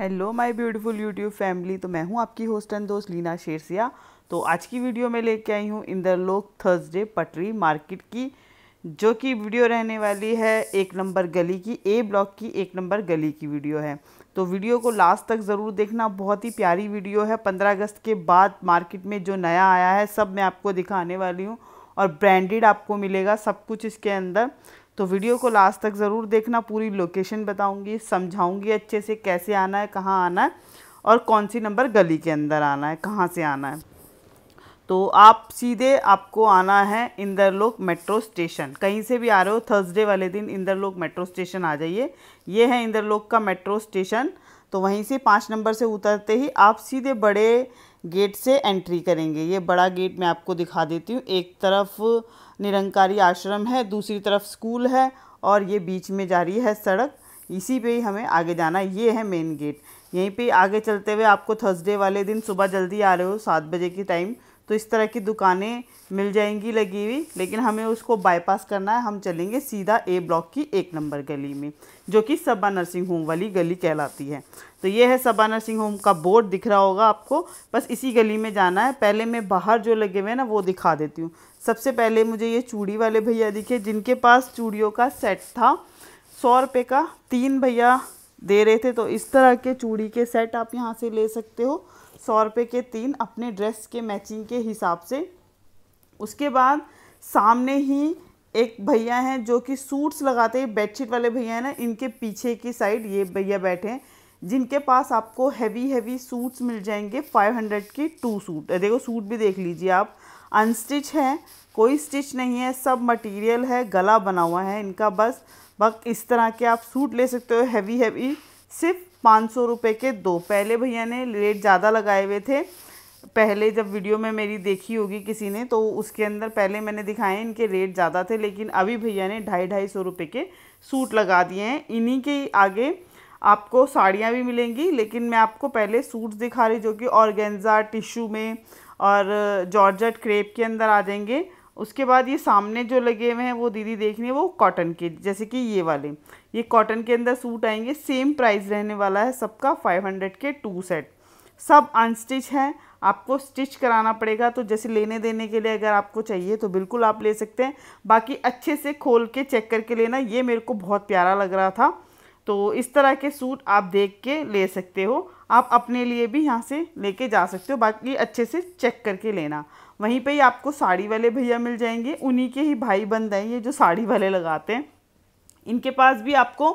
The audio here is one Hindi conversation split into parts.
hello my beautiful YouTube family तो मैं हूं आपकी होस्ट एंड दोस्त लीना शेरसिया तो आज की वीडियो में लेके आई हूं इंदरलोक थर्सडे पटरी मार्केट की जो कि वीडियो रहने वाली है एक नंबर गली की ए ब्लॉक की एक नंबर गली की वीडियो है तो वीडियो को लास्ट तक ज़रूर देखना बहुत ही प्यारी वीडियो है पंद्रह अगस्त के बाद मार्केट में जो नया आया है सब मैं आपको दिखाने वाली हूँ और ब्रांडेड आपको मिलेगा सब कुछ इसके अंदर तो वीडियो को लास्ट तक ज़रूर देखना पूरी लोकेशन बताऊंगी समझाऊंगी अच्छे से कैसे आना है कहाँ आना है और कौन सी नंबर गली के अंदर आना है कहाँ से आना है तो आप सीधे आपको आना है इंदरलोक मेट्रो स्टेशन कहीं से भी आ रहे हो थर्सडे वाले दिन इंदरलोक मेट्रो स्टेशन आ जाइए ये है इंदरलोक का मेट्रो स्टेशन तो वहीं से पाँच नंबर से उतरते ही आप सीधे बड़े गेट से एंट्री करेंगे ये बड़ा गेट मैं आपको दिखा देती हूँ एक तरफ निरंकारी आश्रम है दूसरी तरफ स्कूल है और ये बीच में जा रही है सड़क इसी पे ही हमें आगे जाना ये है मेन गेट यहीं पे आगे चलते हुए आपको थर्सडे वाले दिन सुबह जल्दी आ रहे हो सात बजे की टाइम तो इस तरह की दुकानें मिल जाएंगी लगी हुई लेकिन हमें उसको बाईपास करना है हम चलेंगे सीधा ए ब्लॉक की एक नंबर गली में जो कि सबा नर्सिंग होम वाली गली कहलाती है तो ये है सबा नर्सिंग होम का बोर्ड दिख रहा होगा आपको बस इसी गली में जाना है पहले मैं बाहर जो लगे हुए हैं ना वो दिखा देती हूँ सबसे पहले मुझे ये चूड़ी वाले भैया दिखे जिनके पास चूड़ियों का सेट था सौ रुपये का तीन भैया दे रहे थे तो इस तरह के चूड़ी के सेट आप यहाँ से ले सकते हो सौ रुपये के तीन अपने ड्रेस के मैचिंग के हिसाब से उसके बाद सामने ही एक भैया हैं जो कि सूट्स लगाते हैं बेडशीट वाले भैया हैं ना इनके पीछे की साइड ये भैया बैठे हैं जिनके पास आपको हैवी हैवी सूट्स मिल जाएंगे 500 के टू सूट देखो सूट भी देख लीजिए आप अनस्टिच है कोई स्टिच नहीं है सब मटेरियल है गला बना हुआ है इनका बस बस इस तरह के आप सूट ले सकते हो हैवी हैवी सिर्फ पाँच सौ रुपये के दो पहले भैया ने रेट ज़्यादा लगाए हुए थे पहले जब वीडियो में मेरी देखी होगी किसी ने तो उसके अंदर पहले मैंने दिखाए इनके रेट ज़्यादा थे लेकिन अभी भैया ने ढाई ढाई सौ रुपये के सूट लगा दिए हैं इन्हीं के आगे आपको साड़ियाँ भी मिलेंगी लेकिन मैं आपको पहले सूट्स दिखा रही जो कि ऑर्गेंजा टिश्यू में और जॉर्जट क्रेप के अंदर आ जाएंगे उसके बाद ये सामने जो लगे हुए हैं वो दीदी देख रही है वो कॉटन के जैसे कि ये वाले ये कॉटन के अंदर सूट आएंगे सेम प्राइस रहने वाला है सबका फाइव हंड्रेड के टू सेट सब अनस्टिच है आपको स्टिच कराना पड़ेगा तो जैसे लेने देने के लिए अगर आपको चाहिए तो बिल्कुल आप ले सकते हैं बाकी अच्छे से खोल के चेक करके लेना ये मेरे को बहुत प्यारा लग रहा था तो इस तरह के सूट आप देख के ले सकते हो आप अपने लिए भी यहाँ से लेके जा सकते हो बाकी अच्छे से चेक करके लेना वहीं पे ही आपको साड़ी वाले भैया मिल जाएंगे उन्हीं के ही भाई बंद हैं ये जो साड़ी वाले लगाते हैं इनके पास भी आपको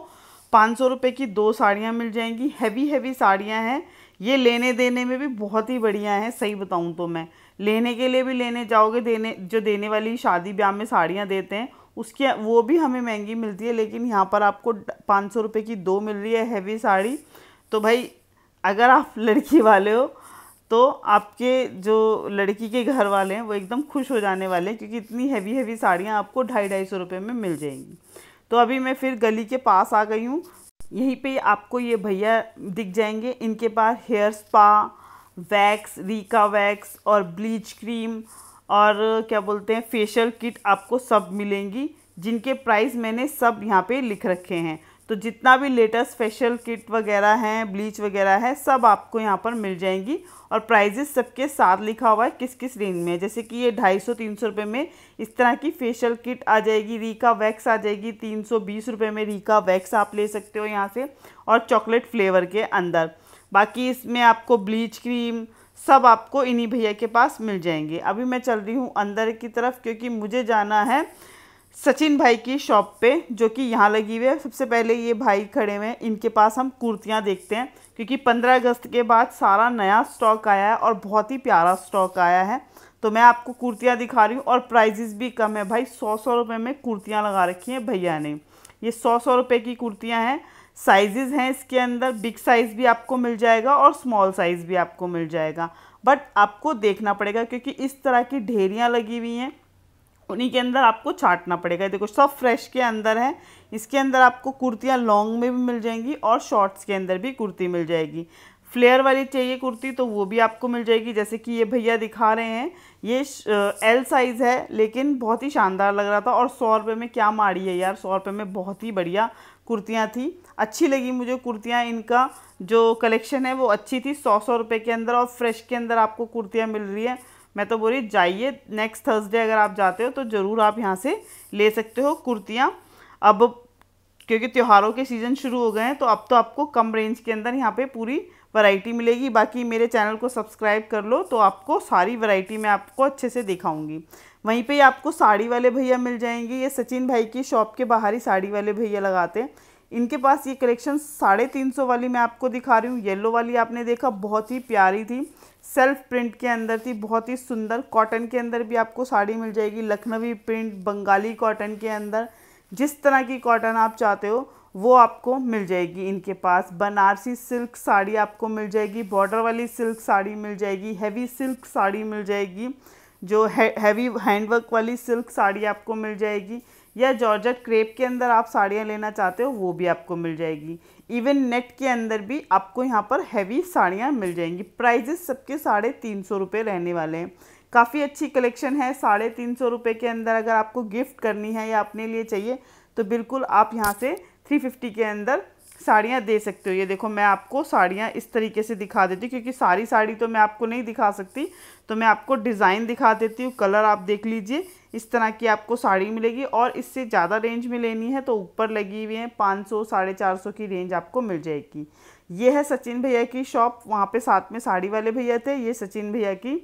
पाँच सौ रुपये की दो साड़ियाँ मिल जाएंगी हैवी हैवी साड़ियाँ हैं ये लेने देने में भी बहुत ही बढ़िया है सही बताऊँ तो मैं लेने के लिए भी लेने जाओगे देने जो देने वाली शादी ब्याह में साड़ियाँ देते हैं उसके वो भी हमें महंगी मिलती है लेकिन यहाँ पर आपको पाँच सौ रुपये की दो मिल रही है हैवी साड़ी तो भाई अगर आप लड़की वाले हो तो आपके जो लड़की के घर वाले हैं वो एकदम खुश हो जाने वाले हैं क्योंकि इतनी हैवी हैवी साड़ियाँ आपको ढाई ढाई सौ रुपये में मिल जाएंगी तो अभी मैं फिर गली के पास आ गई हूँ यहीं पे आपको ये भैया दिख जाएंगे इनके पास hair spa wax Rica wax और ब्लीच क्रीम और क्या बोलते हैं फेशियल किट आपको सब मिलेंगी जिनके प्राइस मैंने सब यहाँ पे लिख रखे हैं तो जितना भी लेटेस्ट फेशियल किट वगैरह हैं ब्लीच वगैरह है सब आपको यहाँ पर मिल जाएंगी और प्राइजेस सबके साथ लिखा हुआ है किस किस रेंज में जैसे कि ये ढाई सौ तीन सौ रुपये में इस तरह की फेशियल किट आ जाएगी रीका वैक्स आ जाएगी तीन सौ बीस रुपये में रीका वैक्स आप ले सकते हो यहाँ से और चॉकलेट फ्लेवर के अंदर बाकी इसमें आपको ब्लीच क्रीम सब आपको इन्हीं भैया के पास मिल जाएंगे अभी मैं चल रही हूँ अंदर की तरफ क्योंकि मुझे जाना है सचिन भाई की शॉप पे जो कि यहाँ लगी हुई है सबसे पहले ये भाई खड़े हुए हैं इनके पास हम कुर्तियाँ देखते हैं क्योंकि 15 अगस्त के बाद सारा नया स्टॉक आया है और बहुत ही प्यारा स्टॉक आया है तो मैं आपको कुर्तियाँ दिखा रही हूँ और प्राइजेस भी कम है भाई सौ सौ रुपये में कुर्तियाँ लगा रखी हैं भैया ने ये सौ सौ रुपये की कुर्तियाँ हैं साइजेज़ हैं इसके अंदर बिग साइज़ भी आपको मिल जाएगा और स्मॉल साइज़ भी आपको मिल जाएगा बट आपको देखना पड़ेगा क्योंकि इस तरह की ढेरियाँ लगी हुई हैं उन्हीं के अंदर आपको छाटना पड़ेगा देखो सब फ्रेश के अंदर है इसके अंदर आपको कुर्तियाँ लॉन्ग में भी मिल जाएंगी और शॉर्ट्स के अंदर भी कुर्ती मिल जाएगी फ्लेयर वाली चाहिए कुर्ती तो वो भी आपको मिल जाएगी जैसे कि ये भैया दिखा रहे हैं ये एल साइज़ है लेकिन बहुत ही शानदार लग रहा था और सौ रुपये में क्या माड़ी है यार सौ रुपये में बहुत ही बढ़िया कुर्तियाँ थी अच्छी लगी मुझे कुर्तियाँ इनका जो कलेक्शन है वो अच्छी थी सौ सौ रुपये के अंदर और फ्रेश के अंदर आपको कुर्तियाँ मिल रही है मैं तो बोल रही जाइए नेक्स्ट थर्सडे अगर आप जाते हो तो ज़रूर आप यहाँ से ले सकते हो कुर्तियाँ अब क्योंकि त्योहारों के सीज़न शुरू हो गए हैं तो अब तो आपको कम रेंज के अंदर यहाँ पे पूरी वैरायटी मिलेगी बाकी मेरे चैनल को सब्सक्राइब कर लो तो आपको सारी वैरायटी मैं आपको अच्छे से दिखाऊंगी वहीं पे आपको साड़ी वाले भैया मिल जाएंगे ये सचिन भाई की शॉप के बाहर ही साड़ी वाले भैया लगाते हैं इनके पास ये कलेक्शन साढ़े तीन सौ वाली मैं आपको दिखा रही हूँ येल्लो वाली आपने देखा बहुत ही प्यारी थी सेल्फ प्रिंट के अंदर थी बहुत ही सुंदर कॉटन के अंदर भी आपको साड़ी मिल जाएगी लखनवी प्रिंट बंगाली कॉटन के अंदर जिस तरह की कॉटन आप चाहते हो वो आपको मिल जाएगी इनके पास बनारसी सिल्क साड़ी आपको मिल जाएगी बॉर्डर वाली सिल्क साड़ी मिल जाएगी हैवी सिल्क साड़ी मिल जाएगी जो है, हैवी हैंडवर्क वाली सिल्क साड़ी आपको मिल जाएगी या जॉर्जट क्रेप के अंदर आप साड़ियाँ लेना चाहते हो वो भी आपको मिल जाएगी इवन नेट के अंदर भी आपको यहाँ पर हैवी साड़ियाँ मिल जाएंगी प्राइजेस सबके साढ़े तीन सौ रुपये रहने वाले हैं काफ़ी अच्छी कलेक्शन है साढ़े तीन सौ रुपये के अंदर अगर आपको गिफ्ट करनी है या अपने लिए चाहिए तो बिल्कुल आप यहाँ से थ्री फिफ्टी के अंदर साड़ियाँ दे सकते हो ये देखो मैं आपको साड़ियाँ इस तरीके से दिखा देती हूँ क्योंकि सारी साड़ी तो मैं आपको नहीं दिखा सकती तो मैं आपको डिज़ाइन दिखा देती हूँ कलर आप देख लीजिए इस तरह की आपको साड़ी मिलेगी और इससे ज़्यादा रेंज में लेनी है तो ऊपर लगी हुई है पाँच सौ साढ़े चार सौ की रेंज आपको मिल जाएगी ये है सचिन भैया की शॉप वहाँ पे साथ में साड़ी वाले भैया थे ये सचिन भैया की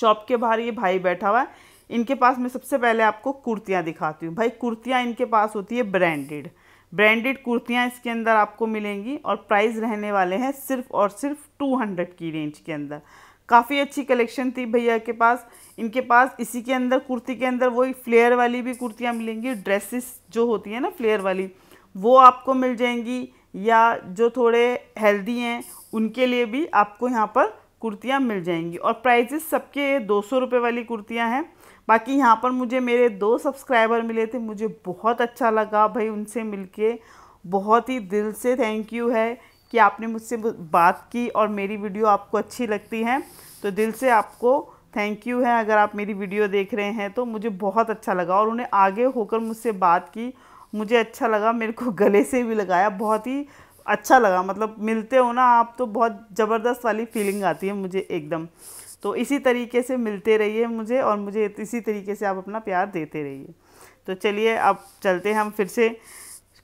शॉप के बाहर ये भाई बैठा हुआ है इनके पास मैं सबसे पहले आपको कुर्तियाँ दिखाती हूँ भाई कुर्तियाँ इनके पास होती है ब्रांडेड ब्रांडेड कुर्तियाँ इसके अंदर आपको मिलेंगी और प्राइस रहने वाले हैं सिर्फ और सिर्फ टू हंड्रेड की रेंज के अंदर काफ़ी अच्छी कलेक्शन थी भैया के पास इनके पास इसी के अंदर कुर्ती के अंदर वही फ्लेयर वाली भी कुर्तियाँ मिलेंगी ड्रेसेस जो होती है ना फ्लेयर वाली वो आपको मिल जाएंगी या जो थोड़े हेल्दी हैं उनके लिए भी आपको यहाँ पर कुर्तियाँ मिल जाएंगी और प्राइजेस सबके दो सौ रुपये वाली कुर्तियाँ हैं बाकी यहाँ पर मुझे मेरे दो सब्सक्राइबर मिले थे मुझे बहुत अच्छा लगा भाई उनसे मिलके बहुत ही दिल से थैंक यू है कि आपने मुझसे बात की और मेरी वीडियो आपको अच्छी लगती है तो दिल से आपको थैंक यू है अगर आप मेरी वीडियो देख रहे हैं तो मुझे बहुत अच्छा लगा और उन्हें आगे होकर मुझसे बात की मुझे अच्छा लगा मेरे को गले से भी लगाया बहुत ही अच्छा लगा मतलब मिलते हो ना आप तो बहुत ज़बरदस्त वाली फीलिंग आती है मुझे एकदम तो इसी तरीके से मिलते रहिए मुझे और मुझे इसी तरीके से आप अपना प्यार देते रहिए तो चलिए अब चलते हैं हम फिर से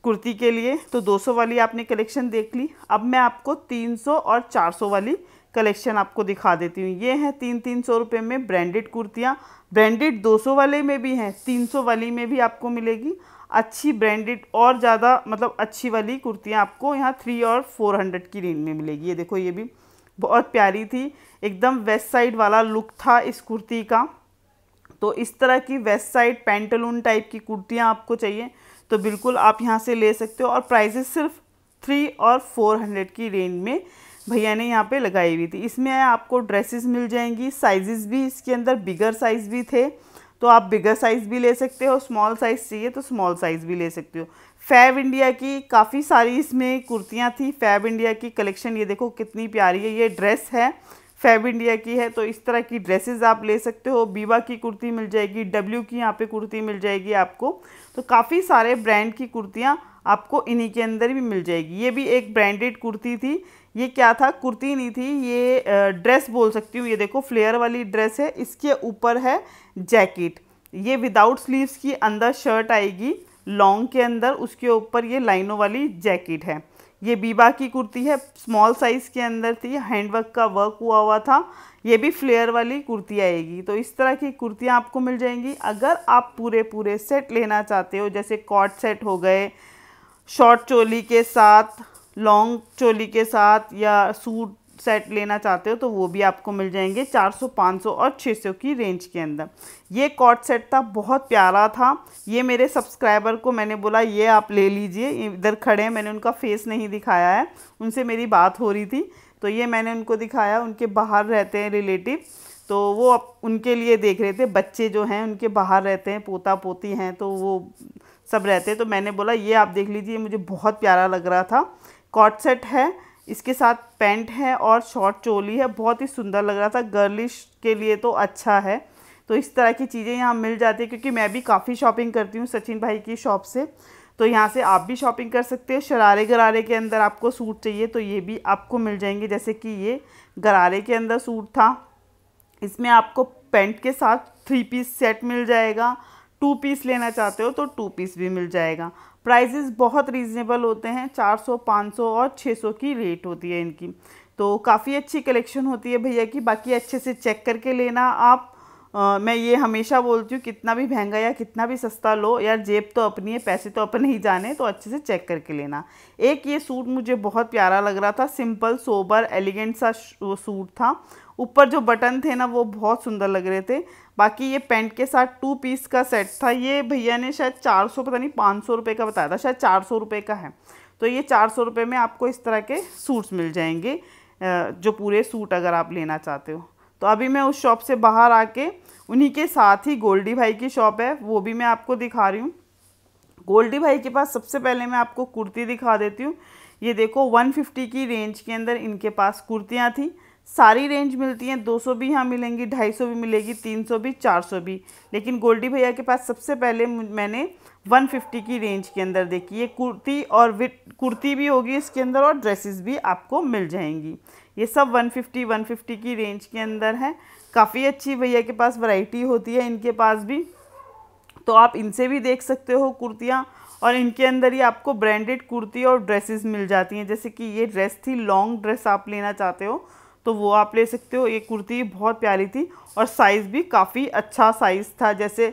कुर्ती के लिए तो 200 वाली आपने कलेक्शन देख ली अब मैं आपको 300 और 400 वाली कलेक्शन आपको दिखा देती हूँ ये हैं तीन तीन सौ रुपये में ब्रांडेड कुर्तियाँ ब्रांडेड 200 वाले में भी हैं 300 वाली में भी आपको मिलेगी अच्छी ब्रांडेड और ज़्यादा मतलब अच्छी वाली कुर्तियाँ आपको यहाँ थ्री और फोर हंड्रेड की रेंज में मिलेगी ये देखो ये भी बहुत प्यारी थी एकदम वेस्ट साइड वाला लुक था इस कुर्ती का तो इस तरह की वेस्ट साइड पेंटलून टाइप की कुर्तियाँ आपको चाहिए तो बिल्कुल आप यहाँ से ले सकते हो और प्राइजेस सिर्फ थ्री और फोर हंड्रेड की रेंज में भैया ने यहाँ पे लगाई हुई थी इसमें आपको ड्रेसेस मिल जाएंगी साइजेस भी इसके अंदर बिगर साइज़ भी थे तो आप बिगर साइज़ भी ले सकते हो स्मॉल साइज़ चाहिए तो स्मॉल साइज़ भी ले सकते हो फैब इंडिया की काफ़ी सारी इसमें कुर्तियाँ थी फैब इंडिया की कलेक्शन ये देखो कितनी प्यारी है ये ड्रेस है फैब इंडिया की है तो इस तरह की ड्रेसेस आप ले सकते हो बीवा की कुर्ती मिल जाएगी डब्ल्यू की यहाँ पे कुर्ती मिल जाएगी आपको तो काफ़ी सारे ब्रांड की कुर्तियाँ आपको इन्हीं के अंदर भी मिल जाएगी ये भी एक ब्रांडेड कुर्ती थी ये क्या था कुर्ती नहीं थी ये ड्रेस बोल सकती हूँ ये देखो फ्लेयर वाली ड्रेस है इसके ऊपर है जैकेट ये विदाउट स्लीव्स की अंदर शर्ट आएगी लॉन्ग के अंदर उसके ऊपर ये लाइनों वाली जैकेट है ये बीबा की कुर्ती है स्मॉल साइज़ के अंदर थी हैंडवर्क का वर्क हुआ हुआ था ये भी फ्लेयर वाली कुर्ती आएगी तो इस तरह की कुर्तियाँ आपको मिल जाएंगी अगर आप पूरे पूरे सेट लेना चाहते हो जैसे कॉट सेट हो गए शॉर्ट चोली के साथ लॉन्ग चोली के साथ या सूट सेट लेना चाहते हो तो वो भी आपको मिल जाएंगे 400, 500 और 600 की रेंज के अंदर ये कॉट सेट था बहुत प्यारा था ये मेरे सब्सक्राइबर को मैंने बोला ये आप ले लीजिए इधर खड़े हैं मैंने उनका फेस नहीं दिखाया है उनसे मेरी बात हो रही थी तो ये मैंने उनको दिखाया उनके बाहर रहते हैं रिलेटिव तो वो अप, उनके लिए देख रहे थे बच्चे जो हैं उनके बाहर रहते हैं पोता पोती हैं तो वो सब रहते हैं तो मैंने बोला ये आप देख लीजिए मुझे बहुत प्यारा लग रहा था कॉट सेट है इसके साथ पैंट है और शॉर्ट चोली है बहुत ही सुंदर लग रहा था गर्लिश के लिए तो अच्छा है तो इस तरह की चीज़ें यहाँ मिल जाती है क्योंकि मैं भी काफ़ी शॉपिंग करती हूँ सचिन भाई की शॉप से तो यहाँ से आप भी शॉपिंग कर सकते हो शरारे गरारे के अंदर आपको सूट चाहिए तो ये भी आपको मिल जाएंगे जैसे कि ये गरारे के अंदर सूट था इसमें आपको पेंट के साथ थ्री पीस सेट मिल जाएगा टू पीस लेना चाहते हो तो टू पीस भी मिल जाएगा प्राइजेज़ बहुत रीज़नेबल होते हैं 400, 500 और 600 की रेट होती है इनकी तो काफ़ी अच्छी कलेक्शन होती है भैया की बाकी अच्छे से चेक करके लेना आप आ, मैं ये हमेशा बोलती हूँ कितना भी महंगा या कितना भी सस्ता लो यार जेब तो अपनी है पैसे तो अपने ही जाने तो अच्छे से चेक करके लेना एक ये सूट मुझे बहुत प्यारा लग रहा था सिंपल सोबर एलिगेंट सा सूट था ऊपर जो बटन थे ना वो बहुत सुंदर लग रहे थे बाकी ये पेंट के साथ टू पीस का सेट था ये भैया ने शायद चार सौ पता नहीं पाँच सौ रुपये का बताया था शायद चार सौ रुपये का है तो ये चार सौ रुपये में आपको इस तरह के सूट्स मिल जाएंगे जो पूरे सूट अगर आप लेना चाहते हो तो अभी मैं उस शॉप से बाहर आके उन्हीं के साथ ही गोल्डी भाई की शॉप है वो भी मैं आपको दिखा रही हूँ गोल्डी भाई के पास सबसे पहले मैं आपको कुर्ती दिखा देती हूँ ये देखो 150 की रेंज के अंदर इनके पास कुर्तियाँ थी सारी रेंज मिलती हैं 200 भी यहाँ मिलेंगी 250 भी मिलेगी 300 भी 400 भी लेकिन गोल्डी भैया के पास सबसे पहले मैंने 150 की रेंज के अंदर देखी ये कुर्ती और विट कुर्ती भी होगी इसके अंदर और ड्रेसेस भी आपको मिल जाएंगी ये सब 150 150 की रेंज के अंदर है काफ़ी अच्छी भैया के पास वैरायटी होती है इनके पास भी तो आप इनसे भी देख सकते हो कुर्तियाँ और इनके अंदर ही आपको ब्रांडेड कुर्ती और ड्रेसेस मिल जाती हैं जैसे कि ये ड्रेस थी लॉन्ग ड्रेस आप लेना चाहते हो तो वो आप ले सकते हो ये कुर्ती बहुत प्यारी थी और साइज़ भी काफ़ी अच्छा साइज़ था जैसे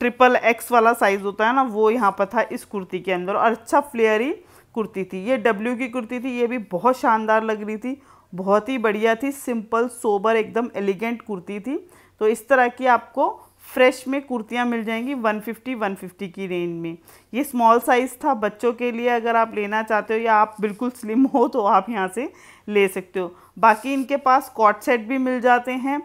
ट्रिपल एक्स वाला साइज़ होता है ना वो यहाँ पर था इस कुर्ती के अंदर और अच्छा फ्लेयरी कुर्ती थी ये डब्ल्यू की कुर्ती थी ये भी बहुत शानदार लग रही थी बहुत ही बढ़िया थी सिंपल सोबर एकदम एलिगेंट कुर्ती थी तो इस तरह की आपको फ्रेश में कुर्तियाँ मिल जाएंगी 150 150 की रेंज में ये स्मॉल साइज़ था बच्चों के लिए अगर आप लेना चाहते हो या आप बिल्कुल स्लिम हो तो आप यहाँ से ले सकते हो बाकी इनके पास कॉट सेट भी मिल जाते हैं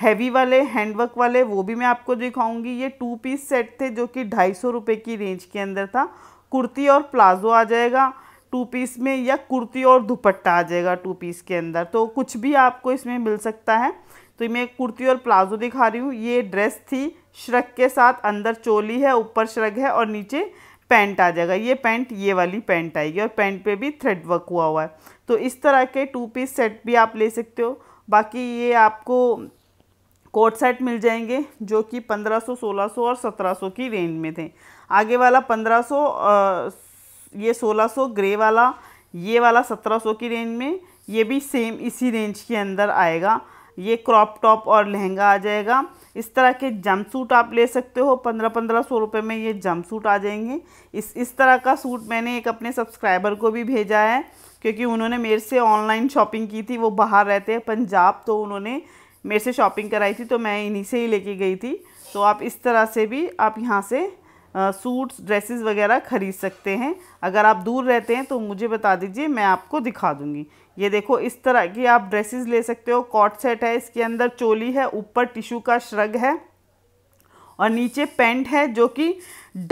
हैवी वाले हैंडवर्क वाले वो भी मैं आपको दिखाऊंगी ये टू पीस सेट थे जो कि ढाई सौ रुपये की रेंज के अंदर था कुर्ती और प्लाजो आ जाएगा टू पीस में या कुर्ती और दुपट्टा आ जाएगा टू पीस के अंदर तो कुछ भी आपको इसमें मिल सकता है तो मैं कुर्ती और प्लाजो दिखा रही हूँ ये ड्रेस थी श्रग के साथ अंदर चोली है ऊपर श्रग है और नीचे पैंट आ जाएगा ये पैंट ये वाली पैंट आएगी और पैंट पे भी थ्रेड वर्क हुआ हुआ है तो इस तरह के टू पीस सेट भी आप ले सकते हो बाकी ये आपको कोट सेट मिल जाएंगे जो कि 1500, 1600 और 1700 की रेंज में थे आगे वाला 1500 ये 1600 ग्रे वाला ये वाला 1700 की रेंज में ये भी सेम इसी रेंज के अंदर आएगा ये क्रॉप टॉप और लहंगा आ जाएगा इस तरह के जम सूट आप ले सकते हो पंद्रह पंद्रह सौ रुपये में ये जम सूट आ जाएंगे इस इस तरह का सूट मैंने एक अपने सब्सक्राइबर को भी भेजा है क्योंकि उन्होंने मेरे से ऑनलाइन शॉपिंग की थी वो बाहर रहते हैं पंजाब तो उन्होंने मेरे से शॉपिंग कराई थी तो मैं इन्हीं से ही लेके गई थी तो आप इस तरह से भी आप यहाँ से सूट्स ड्रेसेस वगैरह ख़रीद सकते हैं अगर आप दूर रहते हैं तो मुझे बता दीजिए मैं आपको दिखा दूँगी ये देखो इस तरह की आप ड्रेसेस ले सकते हो कॉट सेट है इसके अंदर चोली है ऊपर टिशू का श्रग है और नीचे पेंट है जो कि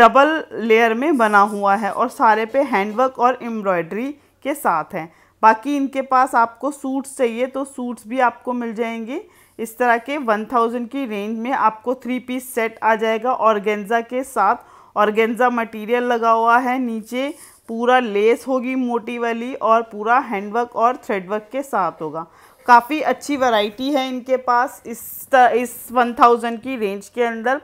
डबल लेयर में बना हुआ है और सारे पे हैंडवर्क और एम्ब्रॉयडरी के साथ है बाकी इनके पास आपको सूट्स चाहिए तो सूट्स भी आपको मिल जाएंगे इस तरह के 1000 की रेंज में आपको थ्री पीस सेट आ जाएगा ऑर्गेन्ज़ा के साथ ऑर्गेंजा मटेरियल लगा हुआ है नीचे पूरा लेस होगी मोटी वाली और पूरा हैंडवर्क और थ्रेडवर्क के साथ होगा काफ़ी अच्छी वैरायटी है इनके पास इस इस वन थाउजेंड की रेंज के अंदर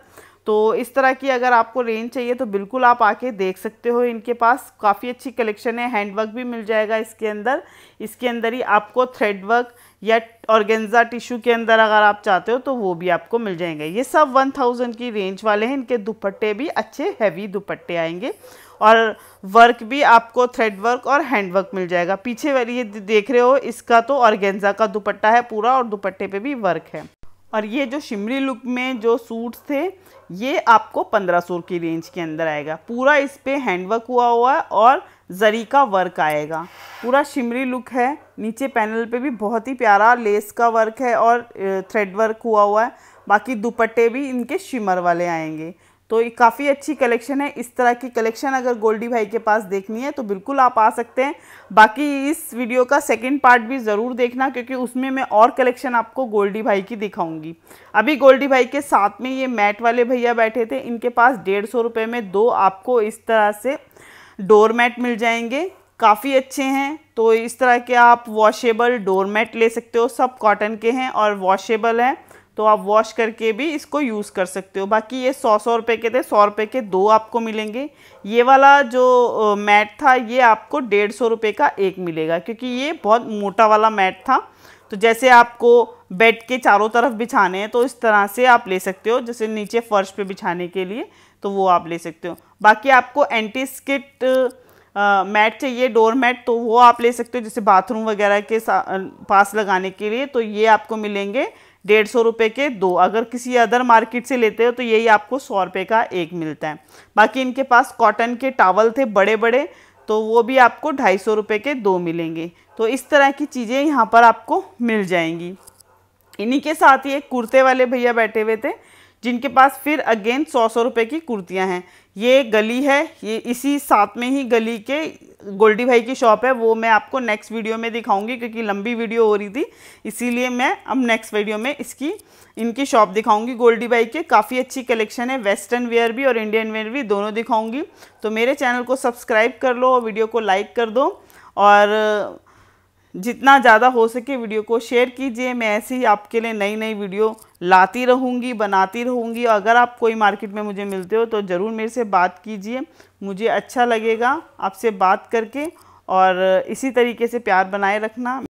तो इस तरह की अगर आपको रेंज चाहिए तो बिल्कुल आप आके देख सकते हो इनके पास काफ़ी अच्छी कलेक्शन है हैंडवर्क भी मिल जाएगा इसके अंदर इसके अंदर ही आपको थ्रेडवर्क या ऑर्गेन्जा टिश्यू के अंदर अगर आप चाहते हो तो वो भी आपको मिल जाएंगे ये सब वन थाउजेंड की रेंज वाले हैं इनके दुपट्टे भी अच्छे हैवी दुपट्टे आएंगे और वर्क भी आपको थ्रेड वर्क और हैंड वर्क मिल जाएगा पीछे वाली ये देख रहे हो इसका तो ऑर्गेंजा का दुपट्टा है पूरा और दुपट्टे पे भी वर्क है और ये जो शिमरी लुक में जो सूट्स थे ये आपको पंद्रह सौ की रेंज के अंदर आएगा पूरा इस पर हैंडवर्क हुआ हुआ है और जरी का वर्क आएगा पूरा शिमरी लुक है नीचे पैनल पे भी बहुत ही प्यारा लेस का वर्क है और थ्रेड वर्क हुआ हुआ है बाकी दुपट्टे भी इनके शिमर वाले आएंगे तो ये काफ़ी अच्छी कलेक्शन है इस तरह की कलेक्शन अगर गोल्डी भाई के पास देखनी है तो बिल्कुल आप आ सकते हैं बाकी इस वीडियो का सेकंड पार्ट भी ज़रूर देखना क्योंकि उसमें मैं और कलेक्शन आपको गोल्डी भाई की दिखाऊंगी अभी गोल्डी भाई के साथ में ये मैट वाले भैया बैठे थे इनके पास डेढ़ सौ रुपये में दो आपको इस तरह से डोर मैट मिल जाएंगे काफ़ी अच्छे हैं तो इस तरह के आप वॉशेबल डोर मैट ले सकते हो सब कॉटन के हैं और वॉशेबल हैं तो आप वॉश करके भी इसको यूज़ कर सकते हो बाकी ये सौ सौ रुपये के थे सौ रुपये के दो आपको मिलेंगे ये वाला जो मैट था ये आपको डेढ़ सौ रुपये का एक मिलेगा क्योंकि ये बहुत मोटा वाला मैट था तो जैसे आपको बेड के चारों तरफ बिछाने हैं तो इस तरह से आप ले सकते हो जैसे नीचे फर्श पर बिछाने के लिए तो वो आप ले सकते हो बाकी आपको एंटी स्किट मैट चाहिए डोर मैट तो वो आप ले सकते हो जैसे बाथरूम वगैरह के पास लगाने के लिए तो ये आपको मिलेंगे डेढ़ सौ रुपये के दो अगर किसी अदर मार्केट से लेते हो तो यही आपको सौ रुपये का एक मिलता है बाकी इनके पास कॉटन के टावल थे बड़े बड़े तो वो भी आपको ढाई सौ रुपये के दो मिलेंगे तो इस तरह की चीज़ें यहाँ पर आपको मिल जाएंगी इन्हीं के साथ ही एक कुर्ते वाले भैया बैठे हुए थे जिनके पास फिर अगेन सौ सौ रुपये की कुर्तियाँ हैं ये गली है ये इसी साथ में ही गली के गोल्डी भाई की शॉप है वो मैं आपको नेक्स्ट वीडियो में दिखाऊंगी क्योंकि लंबी वीडियो हो रही थी इसीलिए मैं अब नेक्स्ट वीडियो में इसकी इनकी शॉप दिखाऊंगी गोल्डी भाई के काफ़ी अच्छी कलेक्शन है वेस्टर्न वेयर भी और इंडियन वेयर भी दोनों दिखाऊंगी तो मेरे चैनल को सब्सक्राइब कर लो और वीडियो को लाइक कर दो और जितना ज़्यादा हो सके वीडियो को शेयर कीजिए मैं ऐसे ही आपके लिए नई नई वीडियो लाती रहूँगी बनाती रहूँगी अगर आप कोई मार्केट में मुझे मिलते हो तो ज़रूर मेरे से बात कीजिए मुझे अच्छा लगेगा आपसे बात करके और इसी तरीके से प्यार बनाए रखना